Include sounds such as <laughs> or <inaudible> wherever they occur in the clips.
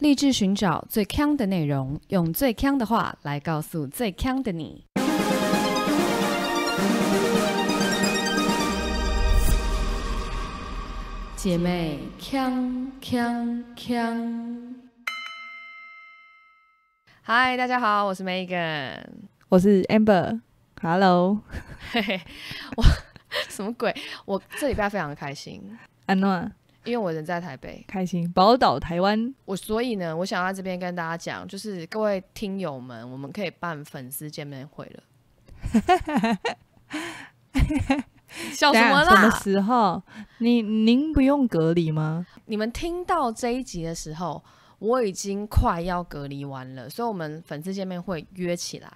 立志寻找最强的内容，用最强的话来告诉最强的你。姐妹，锵锵锵！嗨，大家好，我是 Megan，我是 Amber，Hello。嘿嘿，我什么鬼？我这礼拜非常的开心。安诺。因为我人在台北，开心宝岛台湾，我所以呢，我想要这边跟大家讲，就是各位听友们，我们可以办粉丝见面会了。<laughs> 笑什么啦？什么时候？你您不用隔离吗？你们听到这一集的时候，我已经快要隔离完了，所以我们粉丝见面会约起来，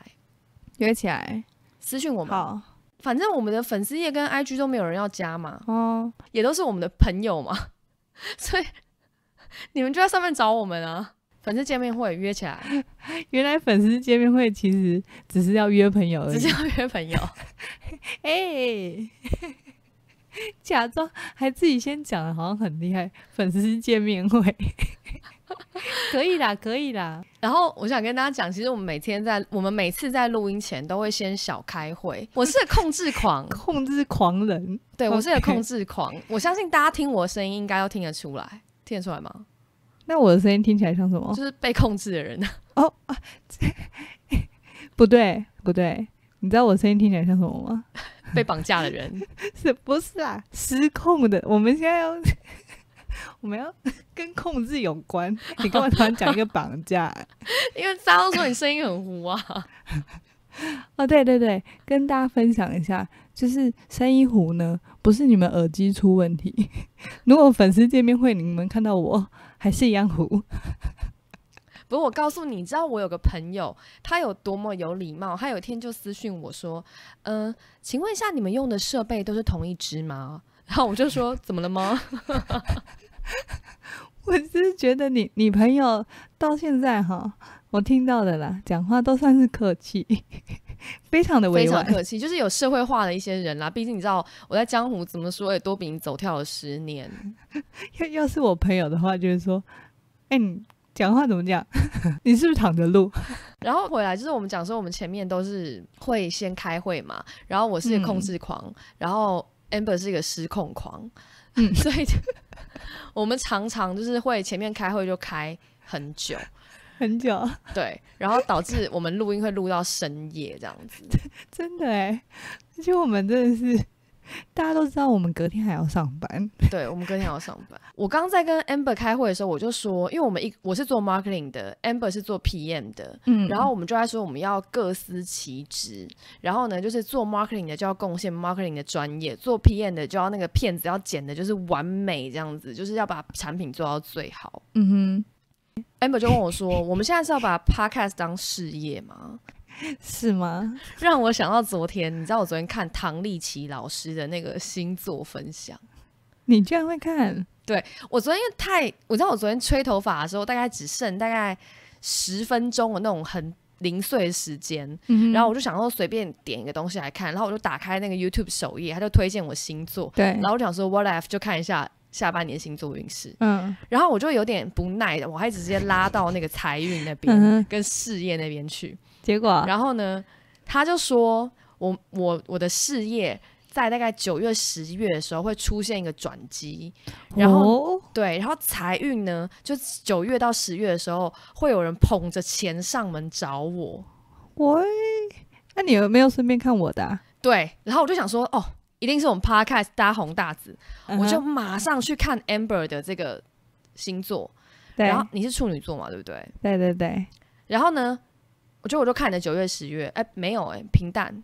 约起来，私讯我们。好，反正我们的粉丝页跟 IG 都没有人要加嘛，哦，也都是我们的朋友嘛。<laughs> 所以你们就在上面找我们啊！粉丝见面会约起来。原来粉丝见面会其实只是要约朋友，只是要约朋友。<laughs> 哎，假装还自己先讲的好像很厉害，粉丝见面会。<laughs> 可以的，可以的。然后我想跟大家讲，其实我们每天在我们每次在录音前都会先小开会。我是控制狂，<laughs> 控制狂人。对我是个控制狂，我相信大家听我的声音应该都听得出来，听得出来吗？那我的声音听起来像什么？就是被控制的人 <laughs> 哦啊！不对不对，你知道我声音听起来像什么吗？被绑架的人是不是啊？失控的，我们现在要。我们要 <laughs> 跟控制有关，你干嘛突然讲一个绑架？<laughs> 因为大家都说你声音很糊啊！啊，对对对，跟大家分享一下，就是声音糊呢，不是你们耳机出问题。<laughs> 如果粉丝见面会，你们看到我还是一样糊。不过我告诉你，你知道我有个朋友，他有多么有礼貌，他有一天就私讯我说：“呃，请问一下，你们用的设备都是同一只吗？”然后我就说：“怎么了吗？” <laughs> 我只是觉得你你朋友到现在哈，我听到的啦，讲话都算是客气，<laughs> 非常的委婉，客气就是有社会化的一些人啦。毕竟你知道我在江湖怎么说也多比你走跳了十年。<laughs> 要要是我朋友的话，就是说：“哎，你讲话怎么讲？你是不是躺着录？”然后回来就是我们讲说，我们前面都是会先开会嘛。然后我是控制狂，然后。Amber 是一个失控狂，嗯，<laughs> 所以我们常常就是会前面开会就开很久，<laughs> 很久，对，然后导致我们录音会录到深夜这样子，<laughs> 真的哎，而且我们真的是。<laughs> 大家都知道，我们隔天还要上班。<laughs> 对，我们隔天还要上班。我刚刚在跟 Amber 开会的时候，我就说，因为我们一我是做 marketing 的，Amber 是做 PM 的，嗯，然后我们就在说我们要各司其职。然后呢，就是做 marketing 的就要贡献 marketing 的专业，做 PM 的就要那个片子要剪的，就是完美这样子，就是要把产品做到最好。嗯哼，Amber 就问我说，我们现在是要把 podcast 当事业吗？<laughs> 是吗？<laughs> 让我想到昨天，你知道我昨天看唐立奇老师的那个星座分享，你居然会看？对我昨天因为太，我知道我昨天吹头发的时候，大概只剩大概十分钟的那种很零碎的时间，然后我就想说随便点一个东西来看，然后我就打开那个 YouTube 首页，他就推荐我星座，对，然后我想说 What if 就看一下下半年星座运势，嗯，然后我就有点不耐的，我还直接拉到那个财运那边跟事业那边去。结果，然后呢，他就说：“我我我的事业在大概九月、十月的时候会出现一个转机，然后对，然后财运呢，就九月到十月的时候会有人捧着钱上门找我。”喂，那你有没有顺便看我的？对，然后我就想说：“哦，一定是我们 podcast 搭红大紫，我就马上去看 Amber 的这个星座。”对，然后你是处女座嘛？对不对？对对对。然后呢？我觉得我就看你的九月十月，哎，没有哎，平淡，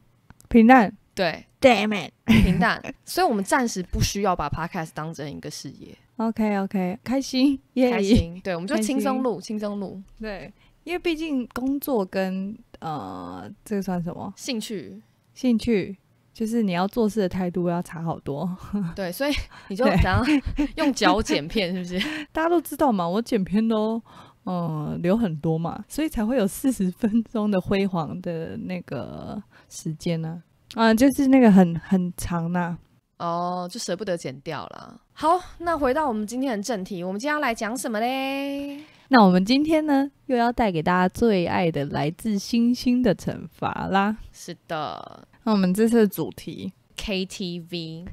平淡，对，damn it，平淡，所以我们暂时不需要把 podcast 当成一个事业。OK OK，开心，开心，对，我们就轻松录，轻松录，对，因为毕竟工作跟呃，这个算什么？兴趣，兴趣，就是你要做事的态度要差好多。对，所以你就想要 <laughs> 用脚剪片，是不是？<laughs> 大家都知道嘛，我剪片都。嗯，留很多嘛，所以才会有四十分钟的辉煌的那个时间呢。啊，就是那个很很长呐。哦，就舍不得剪掉了。好，那回到我们今天的正题，我们今天要来讲什么嘞？那我们今天呢，又要带给大家最爱的来自星星的惩罚啦。是的，那我们这次的主题 KTV，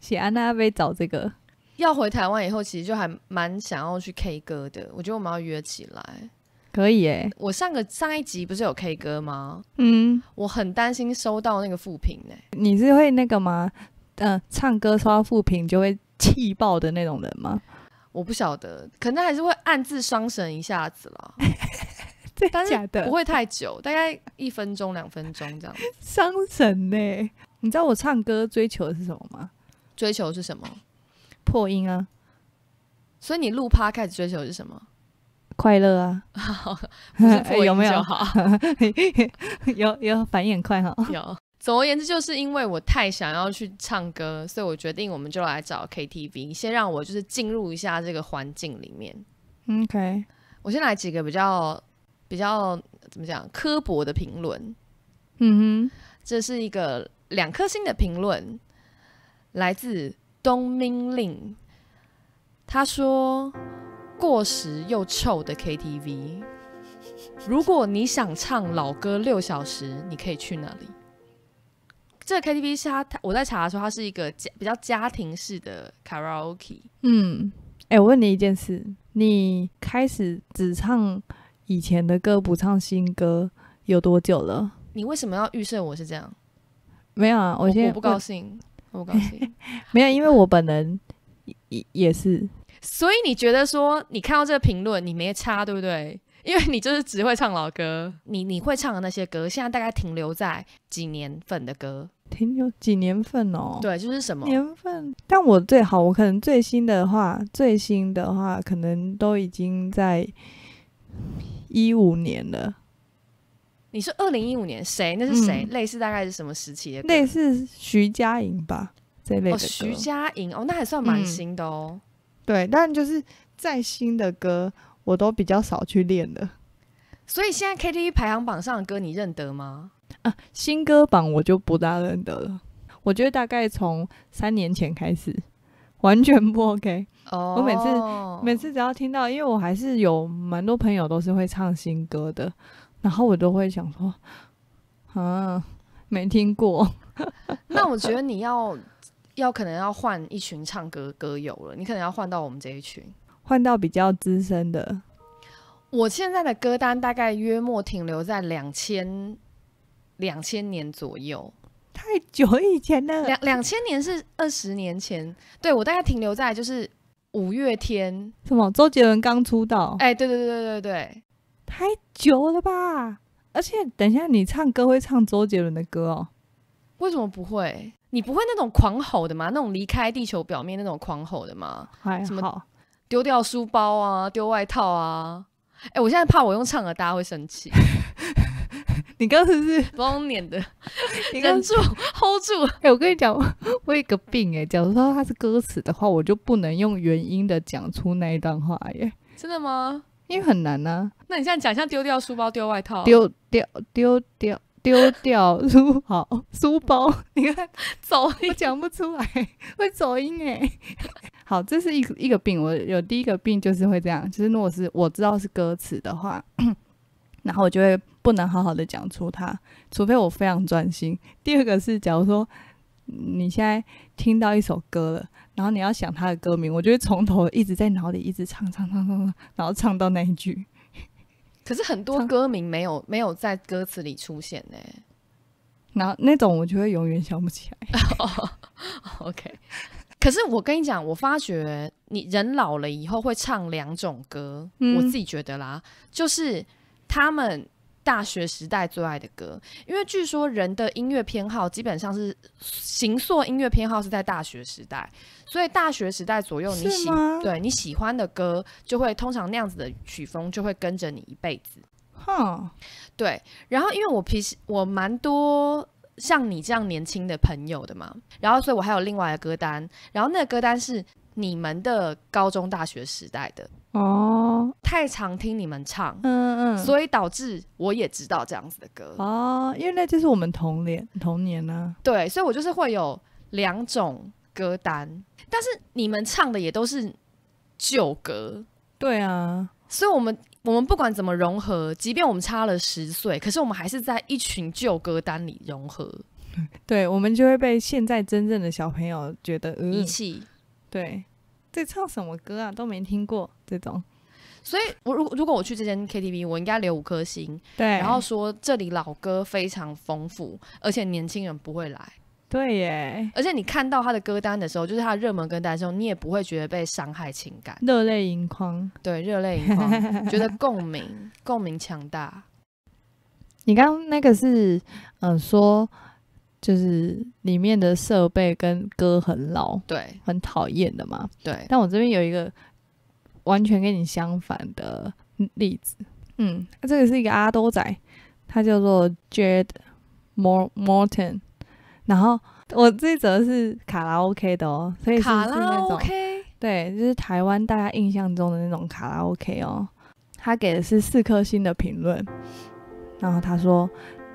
谢 <laughs> 安娜阿找这个。要回台湾以后，其实就还蛮想要去 K 歌的。我觉得我们要约起来，可以耶。我上个上一集不是有 K 歌吗？嗯，我很担心收到那个负评哎。你是会那个吗？嗯，唱歌收到负评就会气爆的那种人吗？我不晓得，可能还是会暗自伤神一下子了。<laughs> 真的？不会太久，大概一分钟、两分钟这样。<laughs> 伤神呢？你知道我唱歌追求的是什么吗？追求是什么？破音啊，所以你录趴开始追求是什么？快乐啊，<laughs> 不是破音 <laughs> 就好，<laughs> 有有应很快哈，有。总而言之，就是因为我太想要去唱歌，所以我决定我们就来找 KTV，先让我就是进入一下这个环境里面。OK，我先来几个比较比较怎么讲刻薄的评论。嗯哼，这是一个两颗星的评论，来自。中命令，他说：“过时又臭的 KTV，如果你想唱老歌六小时，你可以去那里。这个 KTV 是他，我在查说他是一个家比较家庭式的卡拉 OK。嗯，哎，我问你一件事，你开始只唱以前的歌，不唱新歌有多久了？你为什么要预设我是这样？没有啊，我我不高兴。”告高兴，<laughs> 没有，因为我本人也也是，所以你觉得说你看到这个评论，你没差对不对？因为你就是只会唱老歌，你你会唱的那些歌，现在大概停留在几年份的歌，停留几年份哦？对，就是什么年份？但我最好，我可能最新的话，最新的话，可能都已经在一五年了。你是二零一五年谁？那是谁？类似大概是什么时期的？类似徐佳莹吧，这类的徐佳莹哦，那还算蛮新的哦。对，但就是再新的歌，我都比较少去练的。所以现在 KTV 排行榜上的歌，你认得吗？啊，新歌榜我就不大认得了。我觉得大概从三年前开始，完全不 OK。哦，我每次每次只要听到，因为我还是有蛮多朋友都是会唱新歌的。然后我都会想说，啊，没听过。<laughs> 那我觉得你要，要可能要换一群唱歌歌友了。你可能要换到我们这一群，换到比较资深的。我现在的歌单大概约莫停留在两千两千年左右，太久以前了。两两千年是二十年前，对我大概停留在就是五月天，什么周杰伦刚出道。哎，对对对对对对。太久了吧！而且等一下你唱歌会唱周杰伦的歌哦？为什么不会？你不会那种狂吼的吗？那种离开地球表面那种狂吼的吗？什么丢掉书包啊，丢外套啊？哎，我现在怕我用唱的，大家会生气。<laughs> 你刚才是光撵的，<laughs> 你忍住，hold 住。哎，我跟你讲，<laughs> 我有个病哎。假如说它是歌词的话，我就不能用原音的讲出那一段话耶。真的吗？因为很难呢，那你现在讲像丢掉书包、丢外套、丢掉、丢掉。丢掉书好书包，<laughs> 你看走音讲不出来，会走音哎。好，这是一一个病。我有第一个病就是会这样，就是如果是我知道是歌词的话，<clears throat> 然后我就会不能好好的讲出它，除非我非常专心。第二个是，假如说你现在听到一首歌了。然后你要想他的歌名，我就会从头一直在脑里一直唱唱唱唱唱，然后唱到那一句。<laughs> 可是很多歌名没有没有在歌词里出现呢。然后那种我就会永远想不起来。<laughs> <laughs> OK，可是我跟你讲，我发觉你人老了以后会唱两种歌，我自己觉得啦，就是他们。大学时代最爱的歌，因为据说人的音乐偏好基本上是形塑音乐偏好是在大学时代，所以大学时代左右你喜对你喜欢的歌就会通常那样子的曲风就会跟着你一辈子。哼，对。然后因为我平时我蛮多像你这样年轻的朋友的嘛，然后所以我还有另外的歌单，然后那个歌单是你们的高中、大学时代的。哦，太常听你们唱，嗯嗯，所以导致我也知道这样子的歌哦，因为那就是我们童年童年呢，对，所以我就是会有两种歌单，但是你们唱的也都是旧歌，对啊，所以我们我们不管怎么融合，即便我们差了十岁，可是我们还是在一群旧歌单里融合，<laughs> 对，我们就会被现在真正的小朋友觉得一起对。在唱什么歌啊？都没听过这种，所以我如如果我去这间 KTV，我应该留五颗星。对，然后说这里老歌非常丰富，而且年轻人不会来。对耶，而且你看到他的歌单的时候，就是他热门歌单的时候，你也不会觉得被伤害情感，热泪盈眶。对，热泪盈眶，觉得共鸣，共鸣强大。<laughs> 你刚刚那个是，嗯，说。就是里面的设备跟歌很老，对，很讨厌的嘛。对，但我这边有一个完全跟你相反的例子，嗯，这个是一个阿多仔，他叫做 Jed Morton，然后我这则是卡拉 OK 的哦，所以卡拉 OK，对，就是台湾大家印象中的那种卡拉 OK 哦，他给的是四颗星的评论，然后他说。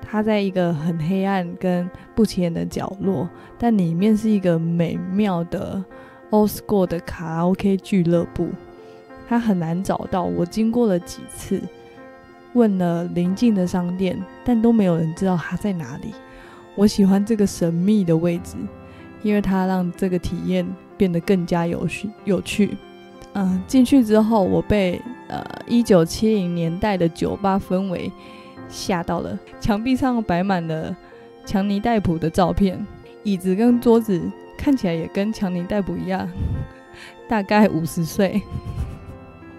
它在一个很黑暗跟不起眼的角落，但里面是一个美妙的 old school 的卡拉 OK 俱乐部。它很难找到，我经过了几次，问了邻近的商店，但都没有人知道它在哪里。我喜欢这个神秘的位置，因为它让这个体验变得更加有趣。有趣。嗯，进去之后，我被呃1970年代的酒吧氛围。吓到了！墙壁上摆满了强尼戴普的照片，椅子跟桌子看起来也跟强尼戴普一样，<laughs> 大概五十岁。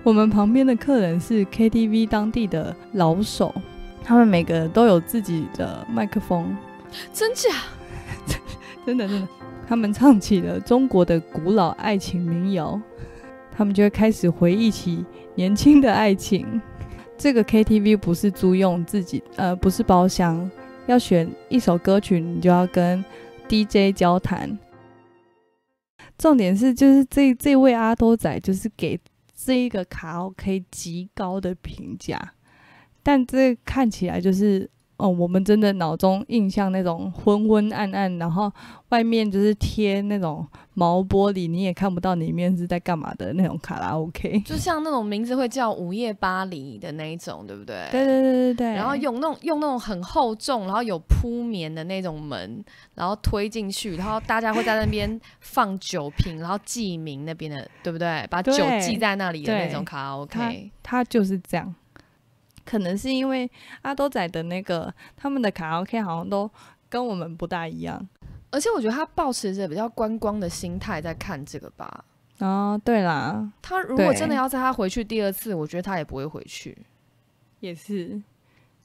我们旁边的客人是 KTV 当地的老手，他们每个都有自己的麦克风，真假？<laughs> 真的真的。他们唱起了中国的古老爱情民谣，他们就会开始回忆起年轻的爱情。这个 KTV 不是租用自己，呃，不是包厢，要选一首歌曲，你就要跟 DJ 交谈。重点是，就是这这位阿多仔，就是给这一个卡 O.K 极高的评价，但这看起来就是。哦，我们真的脑中印象那种昏昏暗暗，然后外面就是贴那种毛玻璃，你也看不到里面是在干嘛的那种卡拉 OK，就像那种名字会叫《午夜巴黎》的那一种，对不对？对对对对对。然后用那种用那种很厚重，然后有铺棉的那种门，然后推进去，然后大家会在那边放酒瓶，然后记名那边的，对不对？把酒记在那里的那种卡拉 OK，它就是这样。可能是因为阿多仔的那个他们的卡拉 OK 好像都跟我们不大一样，而且我觉得他保持着比较观光的心态在看这个吧。哦，对啦，他如果真的要再他回去第二次，我觉得他也不会回去。也是，因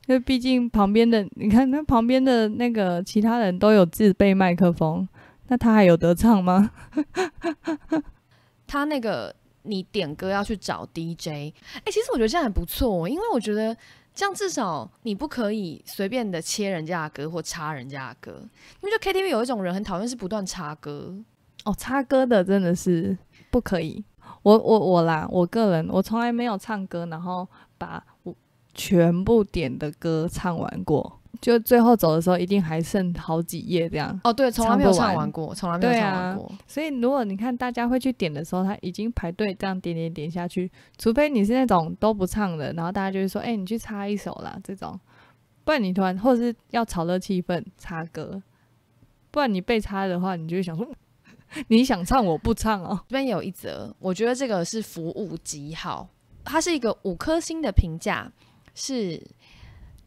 为毕竟旁边的，你看那旁边的那个其他人都有自备麦克风，那他还有得唱吗？<laughs> 他那个。你点歌要去找 DJ，哎，其实我觉得这样还不错，因为我觉得这样至少你不可以随便的切人家的歌或插人家的歌。因为就 KTV 有一种人很讨厌，是不断插歌，哦，插歌的真的是不可以。我我我啦，我个人我从来没有唱歌，然后把我全部点的歌唱完过。就最后走的时候，一定还剩好几页这样。哦，对，从来没有唱完过，从来没有唱完过。所以如果你看大家会去点的时候，他已经排队这样点点点下去，除非你是那种都不唱的，然后大家就会说：“哎，你去插一首啦。”这种，不然你突然，或者是要炒热气氛插歌，不然你被插的话，你就会想说：“你想唱我不唱哦。”这边有一则，我觉得这个是服务极好，它是一个五颗星的评价，是。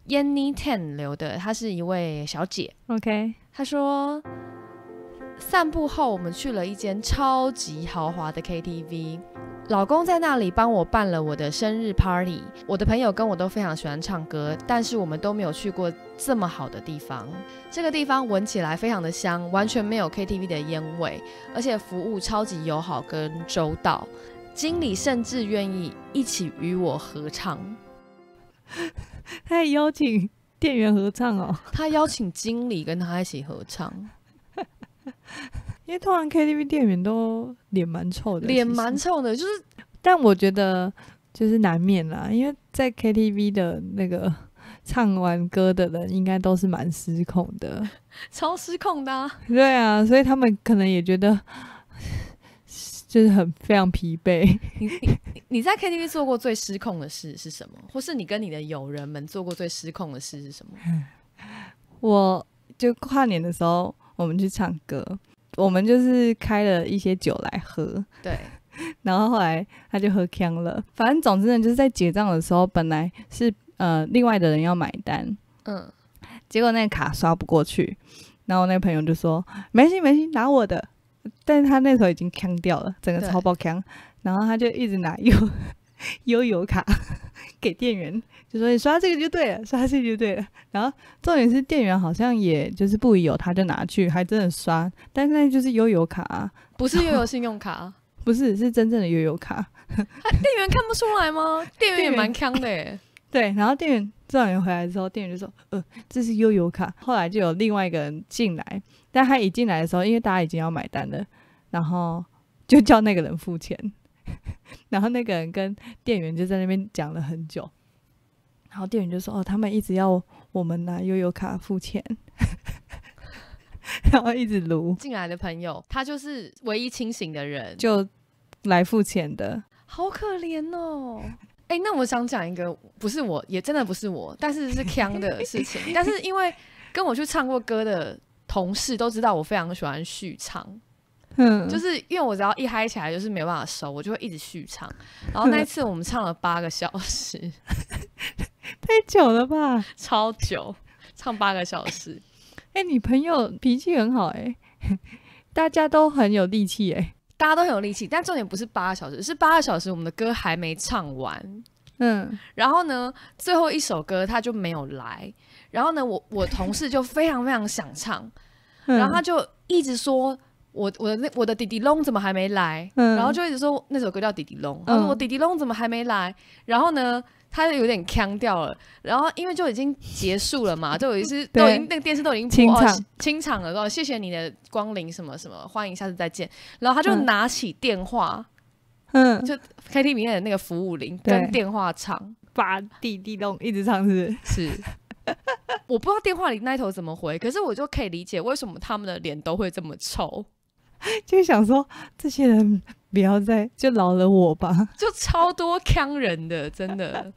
y e n n y t e n 留的，她是一位小姐。OK，她说，散步后我们去了一间超级豪华的 KTV，老公在那里帮我办了我的生日 party。我的朋友跟我都非常喜欢唱歌，但是我们都没有去过这么好的地方。这个地方闻起来非常的香，完全没有 KTV 的烟味，而且服务超级友好跟周到，经理甚至愿意一起与我合唱。<laughs> 他还邀请店员合唱哦，<laughs> 他邀请经理跟他一起合唱，<laughs> 因为突然 KTV 店员都脸蛮臭的，脸蛮臭的，就是，但我觉得就是难免啦，因为在 KTV 的那个唱完歌的人，应该都是蛮失控的，超失控的，对啊，所以他们可能也觉得。就是很非常疲惫。<laughs> 你你你在 KTV 做过最失控的事是什么？或是你跟你的友人们做过最失控的事是什么？<laughs> 我就跨年的时候，我们去唱歌，我们就是开了一些酒来喝。对。<laughs> 然后后来他就喝呛了，反正总之呢，就是在结账的时候，本来是呃另外的人要买单，嗯，结果那个卡刷不过去，然后那个朋友就说：“没事没事，拿我的。”但是他那头已经坑掉了，整个超爆坑，然后他就一直拿 U 悠游卡给店员，就说你刷这个就对了，刷这个就对了。然后重点是店员好像也就是不疑有他，就拿去还真的刷。但是那就是悠游卡，不是悠游信用卡，<laughs> 不是是真正的悠游卡。<laughs> 店员看不出来吗？店员也蛮坑的。对，然后店员这两人回来之后，店员就说：“呃，这是悠游卡。”后来就有另外一个人进来。但他一进来的时候，因为大家已经要买单了，然后就叫那个人付钱，<laughs> 然后那个人跟店员就在那边讲了很久，然后店员就说：“哦，他们一直要我们拿悠悠卡付钱，<laughs> 然后一直撸进来的朋友，他就是唯一清醒的人，就来付钱的，好可怜哦。”哎，那我想讲一个，不是我也真的不是我，但是是 k n 的事情，<laughs> 但是因为跟我去唱过歌的。同事都知道我非常喜欢续唱，嗯，就是因为我只要一嗨起来，就是没办法收，我就会一直续唱。然后那一次我们唱了八个小时，<laughs> 太久了吧？超久，唱八个小时。哎，你朋友脾气很好，哎，<laughs> 大家都很有力气，哎，大家都很有力气。但重点不是八个小时，是八个小时我们的歌还没唱完。嗯，然后呢，最后一首歌他就没有来。然后呢，我我同事就非常非常想唱，然后他就一直说我我的那我的弟弟龙怎么还没来？然后就一直说那首歌叫弟弟龙，然说我弟弟龙怎么还没来？然后呢，他就有点腔掉了。然后因为就已经结束了嘛，<laughs> 就有一次都已经那个电视都已经清场清场了，说谢谢你的光临，什么什么，欢迎下次再见。然后他就拿起电话，嗯，就 K T V 的那个服务铃跟电话唱，把弟弟龙一直唱是是。我不知道电话里那头怎么回，可是我就可以理解为什么他们的脸都会这么臭，<laughs> 就想说这些人不要再就饶了我吧，就超多坑人的，真的。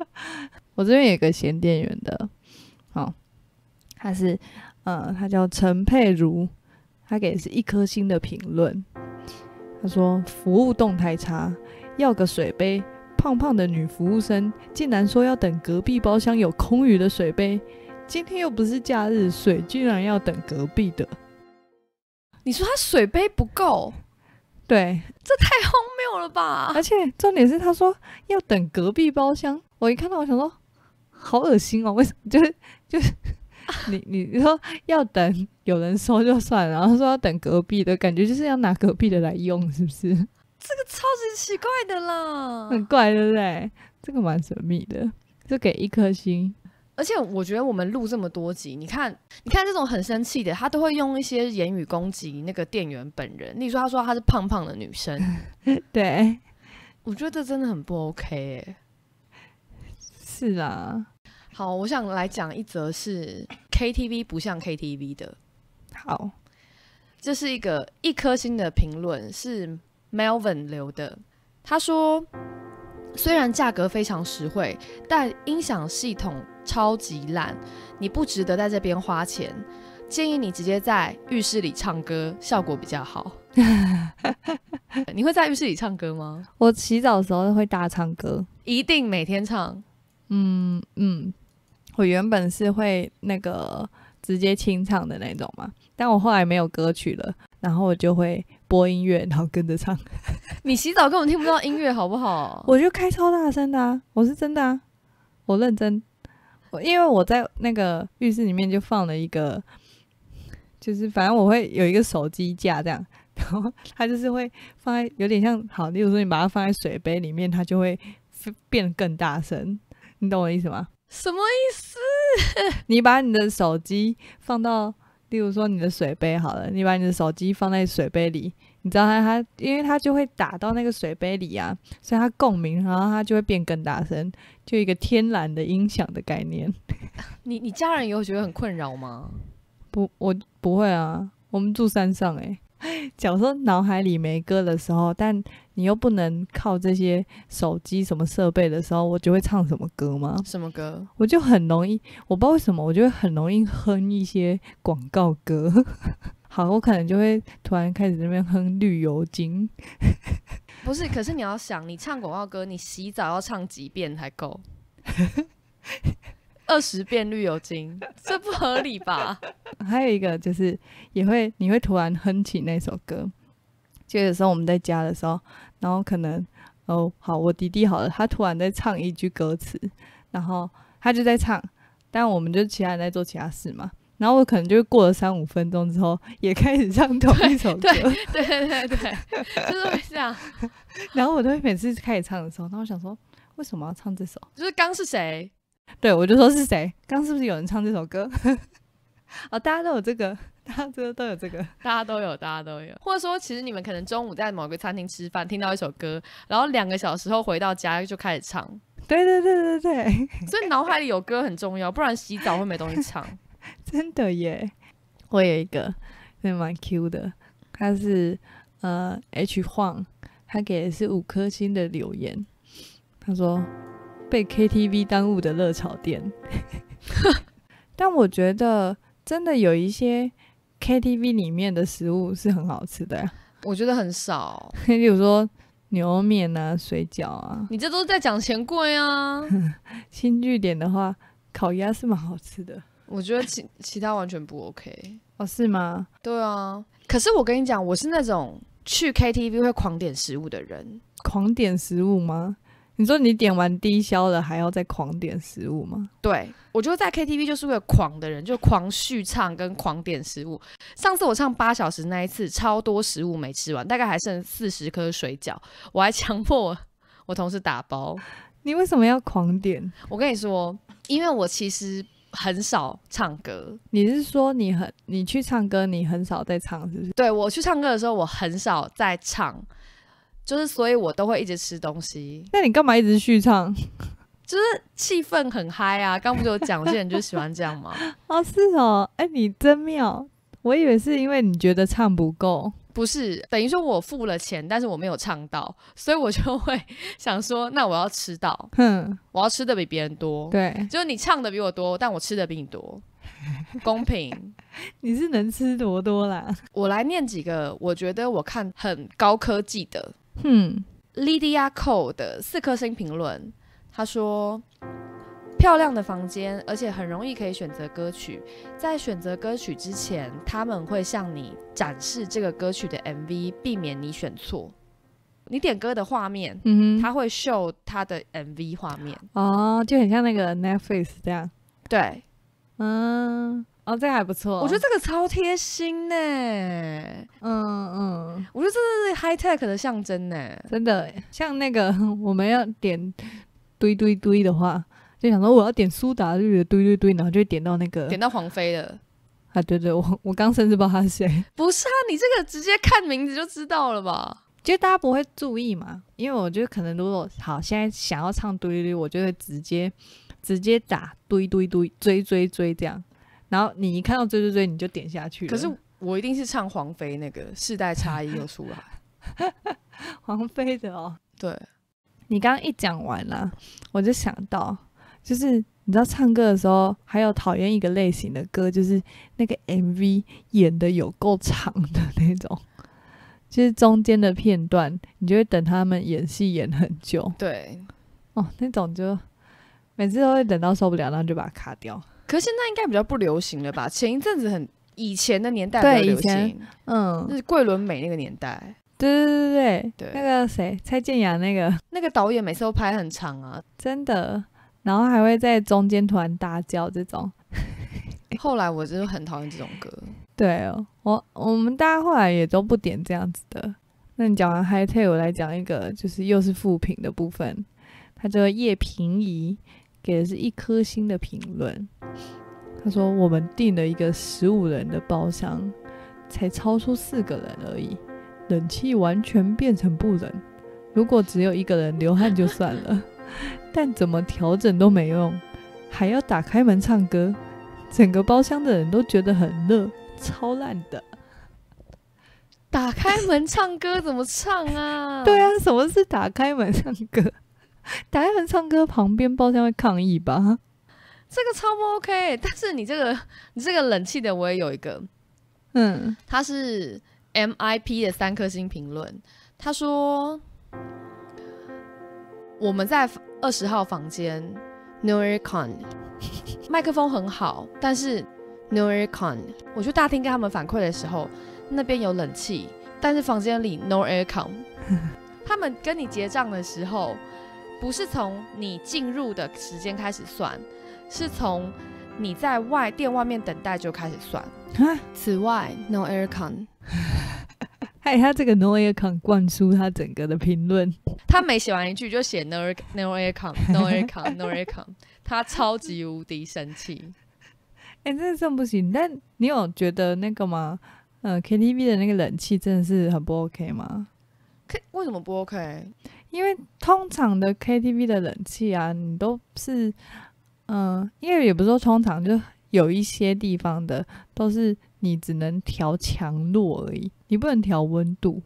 <laughs> 我这边有个咸店员的，好，他是，呃，他叫陈佩如，他给是一颗星的评论，他说服务动态差，要个水杯。胖胖的女服务生竟然说要等隔壁包厢有空余的水杯，今天又不是假日，水居然要等隔壁的。你说他水杯不够？对，这太荒谬了吧！而且重点是他说要等隔壁包厢，我一看到我想说，好恶心哦，为什么就是就是你你你说要等有人说就算，然后说要等隔壁的感觉就是要拿隔壁的来用，是不是？这个超级奇怪的啦，很怪，对不对？这个蛮神秘的，就给一颗星。而且我觉得我们录这么多集，你看，你看这种很生气的，他都会用一些言语攻击那个店员本人。你说他说他是胖胖的女生，<laughs> 对，我觉得这真的很不 OK 是啊，好，我想来讲一则，是 KTV 不像 KTV 的。好，这是一个一颗星的评论是。Melvin 留的，他说：“虽然价格非常实惠，但音响系统超级烂，你不值得在这边花钱。建议你直接在浴室里唱歌，效果比较好。<laughs> ”你会在浴室里唱歌吗？我洗澡的时候会大唱歌，一定每天唱。嗯嗯，我原本是会那个直接清唱的那种嘛，但我后来没有歌曲了。然后我就会播音乐，然后跟着唱。<laughs> 你洗澡根本听不到音乐，好不好？<laughs> 我就开超大声的啊！我是真的啊，我认真。我因为我在那个浴室里面就放了一个，就是反正我会有一个手机架这样，然后它就是会放在有点像好，例如说你把它放在水杯里面，它就会变更大声。你懂我意思吗？什么意思？<laughs> 你把你的手机放到。例如说你的水杯好了，你把你的手机放在水杯里，你知道它它，因为它就会打到那个水杯里啊，所以它共鸣，然后它就会变更大声，就一个天然的音响的概念。<laughs> 你你家人有觉得很困扰吗？不，我不会啊，我们住山上哎，小时候脑海里没歌的时候，但。你又不能靠这些手机什么设备的时候，我就会唱什么歌吗？什么歌？我就很容易，我不知道为什么，我就会很容易哼一些广告歌。<laughs> 好，我可能就会突然开始那边哼绿油精。不是，可是你要想，你唱广告歌，你洗澡要唱几遍才够？二十遍绿油精，这不合理吧？<laughs> 还有一个就是，也会你会突然哼起那首歌。有的时候我们在家的时候，然后可能哦好，我弟弟好了，他突然在唱一句歌词，然后他就在唱，但我们就其他人在做其他事嘛，然后我可能就过了三五分钟之后，也开始唱同一首歌，对对对对，就是这样。<laughs> 然后我都会每次开始唱的时候，那我想说为什么要唱这首？就是刚是谁？对，我就说是谁？刚是不是有人唱这首歌？<laughs> 哦，大家都有这个。大家都有这个，大家都有，大家都有。或者说，其实你们可能中午在某个餐厅吃饭，听到一首歌，然后两个小时后回到家就开始唱。对对对对对，所以脑海里有歌很重要，不然洗澡会没东西唱。<laughs> 真的耶，我有一个，那蛮 Q 的，他是呃 H 晃，他给的是五颗星的留言，他说被 K T V 耽误的热炒店，<laughs> 但我觉得真的有一些。KTV 里面的食物是很好吃的呀，我觉得很少。<laughs> 比如说牛肉面啊、水饺啊，你这都在讲钱贵啊。<laughs> 新据点的话，烤鸭是蛮好吃的。我觉得其其他完全不 OK 哦，是吗？对啊，可是我跟你讲，我是那种去 KTV 会狂点食物的人。狂点食物吗？你说你点完低消了还要再狂点食物吗？对，我觉得在 KTV 就是个狂的人，就狂续唱跟狂点食物。上次我唱八小时那一次，超多食物没吃完，大概还剩四十颗水饺，我还强迫我同事打包。你为什么要狂点？我跟你说，因为我其实很少唱歌。你是说你很你去唱歌，你很少在唱？是是？不对我去唱歌的时候，我很少在唱。就是，所以我都会一直吃东西。那你干嘛一直续唱？就是气氛很嗨啊！刚不就有讲，有些人就喜欢这样吗？<laughs> 哦，是哦。哎，你真妙！我以为是因为你觉得唱不够，不是？等于说我付了钱，但是我没有唱到，所以我就会想说，那我要吃到，哼，我要吃的比别人多。对，就是你唱的比我多，但我吃的比你多，<laughs> 公平。你是能吃多多啦！我来念几个，我觉得我看很高科技的。哼，Lydia Cole 的四颗星评论，他说：“漂亮的房间，而且很容易可以选择歌曲。在选择歌曲之前，他们会向你展示这个歌曲的 MV，避免你选错。你点歌的画面，嗯，他会秀他的 MV 画面。哦，就很像那个 Netflix 这样。对，嗯。”哦，这个还不错，我觉得这个超贴心呢。嗯嗯，我觉得这是 high tech 的象征呢，真的。像那个 <laughs> 我们要点堆堆堆的话，就想说我要点苏打绿的堆堆堆，然后就点到那个点到黄飞的。啊对对，我我刚甚至不知道他是谁。<laughs> 不是啊，你这个直接看名字就知道了吧？就大家不会注意嘛？因为我觉得可能如果好现在想要唱堆堆，我就会直接直接打堆堆堆追追追这样。然后你一看到追追追，你就点下去可是我一定是唱黄飞那个世代差异又出来，<laughs> 黄飞的哦。对，你刚刚一讲完啦，我就想到，就是你知道唱歌的时候，还有讨厌一个类型的歌，就是那个 MV 演的有够长的那种，就是中间的片段，你就会等他们演戏演很久。对，哦，那种就每次都会等到受不了，然后就把它卡掉。可是现在应该比较不流行了吧？前一阵子很以前的年代比较流行，嗯，是桂纶镁那个年代。对对对对对，那个谁，蔡健雅那个。那个导演每次都拍很长啊，真的。然后还会在中间突然大叫这种。后来我就很讨厌这种歌。对哦，我我们大家后来也都不点这样子的。那你讲完《High Tail》我来讲一个，就是又是副品的部分，它叫叶平移。给的是一颗星的评论。他说：“我们订了一个十五人的包厢，才超出四个人而已。冷气完全变成不冷。如果只有一个人流汗就算了，<laughs> 但怎么调整都没用，还要打开门唱歌，整个包厢的人都觉得很热，超烂的。打开门唱歌怎么唱啊？<laughs> 对啊，什么是打开门唱歌？”打开门唱歌，旁边包厢会抗议吧？这个超不 OK。但是你这个你这个冷气的，我也有一个，嗯，他是 MIP 的三颗星评论，他说我们在二十号房间 No Aircon，<laughs> 麦克风很好，但是 No Aircon。我去大厅跟他们反馈的时候，那边有冷气，但是房间里 No Aircon。<laughs> 他们跟你结账的时候。不是从你进入的时间开始算，是从你在外店外面等待就开始算。此外，no aircon。<laughs> 哎，他这个 no aircon 灌输他整个的评论，他每写完一句就写 no no aircon no aircon no aircon，<laughs> 他超级无敌生气。哎，这真不行。但你有觉得那个吗？呃 k t v 的那个冷气真的是很不 OK 吗？K 为什么不 OK？因为通常的 KTV 的冷气啊，你都是，嗯，因为也不是说通常，就有一些地方的都是你只能调强弱而已，你不能调温度，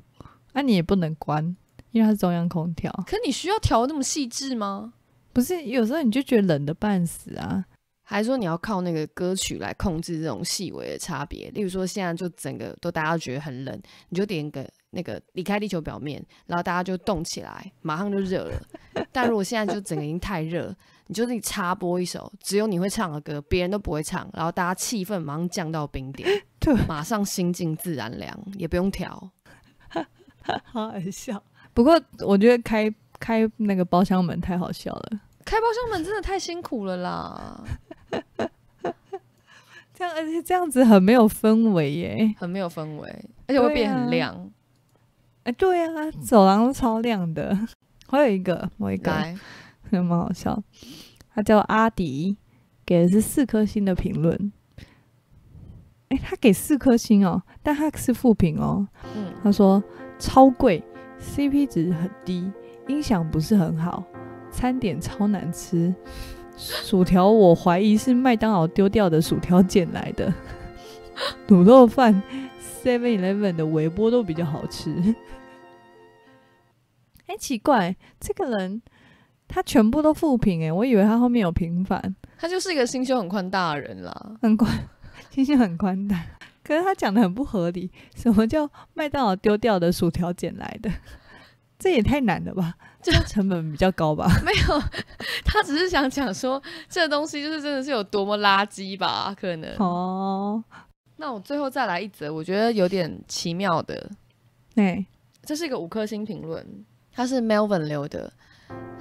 啊，你也不能关，因为它是中央空调。可你需要调那么细致吗？不是，有时候你就觉得冷的半死啊。还说你要靠那个歌曲来控制这种细微的差别，例如说现在就整个都大家觉得很冷，你就点个那个离开地球表面，然后大家就动起来，马上就热了。但如果现在就整个已经太热，你就自己插播一首只有你会唱的歌，别人都不会唱，然后大家气氛马上降到冰点，<laughs> 对，马上心静自然凉，也不用调，<laughs> 好笑。不过我觉得开开那个包厢门太好笑了，开包厢门真的太辛苦了啦。<laughs> 这样而且这样子很没有氛围耶，很没有氛围，而且会变很亮。哎，对呀，走廊超亮的。还有一个，我一个，蛮好笑，他叫阿迪，给的是四颗星的评论。哎，他给四颗星哦，但他是负评哦。嗯，他说超贵，CP 值很低，音响不是很好，餐点超难吃。薯条我怀疑是麦当劳丢掉的薯条捡来的，<laughs> 卤肉饭 Seven Eleven 的微波都比较好吃。哎，奇怪，这个人他全部都复评，哎，我以为他后面有平反。他就是一个心胸很宽大的人啦，很宽，心胸很宽大。可是他讲的很不合理，什么叫麦当劳丢掉的薯条捡来的？这也太难了吧，这成本比较高吧？<laughs> 没有，他只是想讲说这东西就是真的是有多么垃圾吧？可能哦。那我最后再来一则，我觉得有点奇妙的。哎，这是一个五颗星评论，它是 Melvin 留的。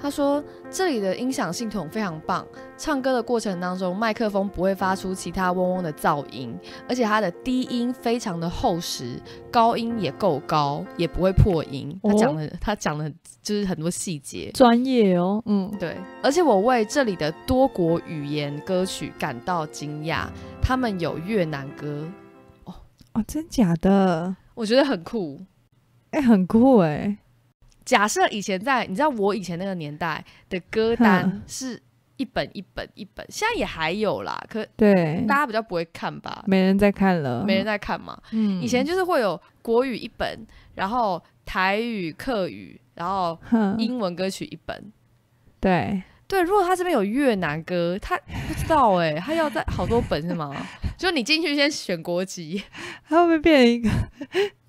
他说：“这里的音响系统非常棒，唱歌的过程当中，麦克风不会发出其他嗡嗡的噪音，而且它的低音非常的厚实，高音也够高，也不会破音。”他讲的，他讲的就是很多细节，专业哦。嗯，对。而且我为这里的多国语言歌曲感到惊讶，他们有越南歌。哦哦，真假的？我觉得很酷，哎，很酷哎。假设以前在，你知道我以前那个年代的歌单是一本一本一本，现在也还有啦，可对，大家比较不会看吧？没人在看了，没人在看嘛。嗯，以前就是会有国语一本，然后台语、客语，然后英文歌曲一本。对对，如果他这边有越南歌，他不知道哎，他要在好多本是吗？<laughs> 就你进去先选国籍，他会变成一个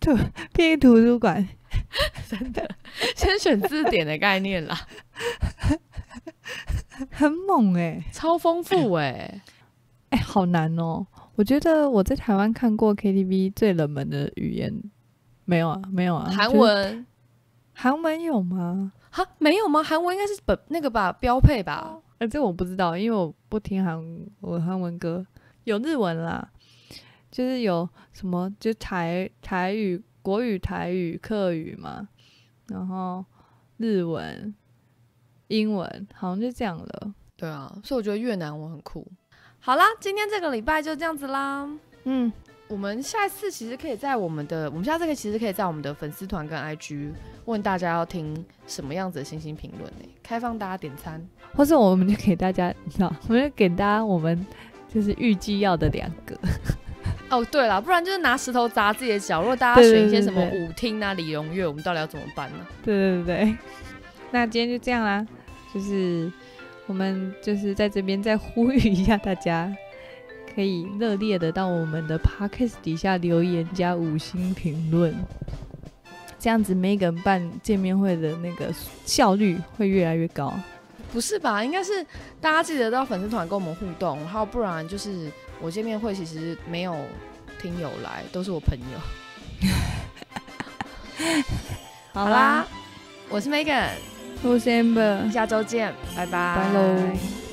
图，变音图书馆。<laughs> 真的，先选字典的概念啦，<laughs> 很猛哎，超丰富哎，哎，<coughs> 好难哦！我觉得我在台湾看过 KTV 最冷门的语言没有啊？没有啊？韩文，韩文有吗？哈，没有吗？韩文应该是本那个吧，标配吧？哎，这我不知道，因为我不听韩我韩文歌。有日文啦，就是有什么就台台语。国语、台语、客语嘛，然后日文、英文，好像就这样了。对啊，所以我觉得越南我很酷。好啦，今天这个礼拜就这样子啦。嗯，我们下次其实可以在我们的，我们下次可以其实可以在我们的粉丝团跟 IG 问大家要听什么样子的星星评论呢？开放大家点餐，或是我们就给大家，你知道，我们就给大家，我们就是预计要的两个。哦，对了，不然就是拿石头砸自己的脚。如果大家选一些什么舞厅啊、李荣月，我们到底要怎么办呢？对对对对，<laughs> 那今天就这样啦，就是我们就是在这边再呼吁一下，大家可以热烈的到我们的 podcast 底下留言加五星评论，这样子每个人办见面会的那个效率会越来越高。不是吧？应该是大家记得到粉丝团跟我们互动，然后不然就是我见面会其实没有听友来，都是我朋友。<laughs> 好啦，我是 Megan，我是 Amber，下周见，拜拜，拜拜。